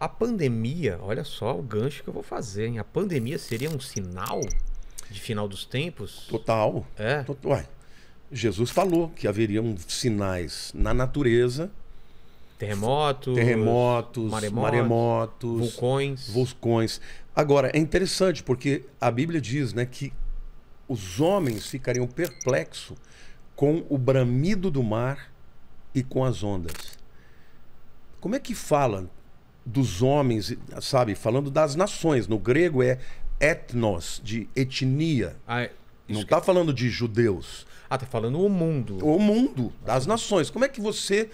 A pandemia, olha só o gancho que eu vou fazer, hein? A pandemia seria um sinal de final dos tempos? Total. É. Total. Jesus falou que haveriam sinais na natureza. Terremotos, terremotos maremotos, maremotos vulcões. vulcões. Agora, é interessante porque a Bíblia diz né, que os homens ficariam perplexos com o bramido do mar e com as ondas. Como é que fala dos homens, sabe? Falando das nações. No grego é etnos, de etnia. Ah, é. não está que... Tá falando de judeus. Ah, está falando o mundo. O mundo, das ah, nações. Como é que você,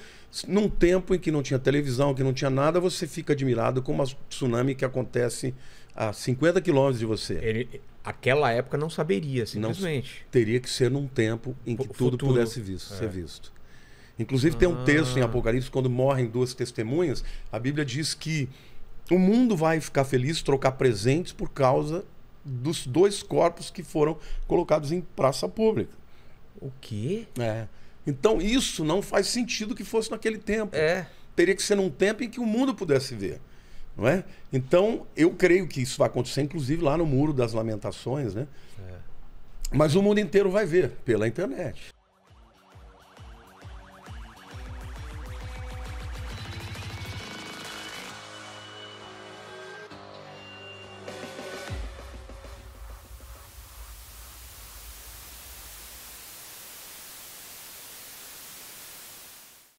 num tempo em que não tinha televisão, que não tinha nada, você fica admirado com uma tsunami que acontece a 50 quilômetros de você? Ele, aquela época não saberia, simplesmente. Não, teria que ser num tempo em que tudo pudesse é. visto, é. ser visto. Inclusive, tem um texto em ah. Apocalipse, quando morrem duas testemunhas, a Bíblia diz que o mundo vai ficar feliz, trocar presentes por causa dos dois corpos que foram colocados em praça pública. O quê? É. Então, isso não faz sentido que fosse naquele tempo. É. Teria que ser num tempo em que o mundo pudesse ver. Não é? Então, eu creio que isso vai acontecer, inclusive, lá no Muro das Lamentações, né? É. Mas o mundo inteiro vai ver pela internet.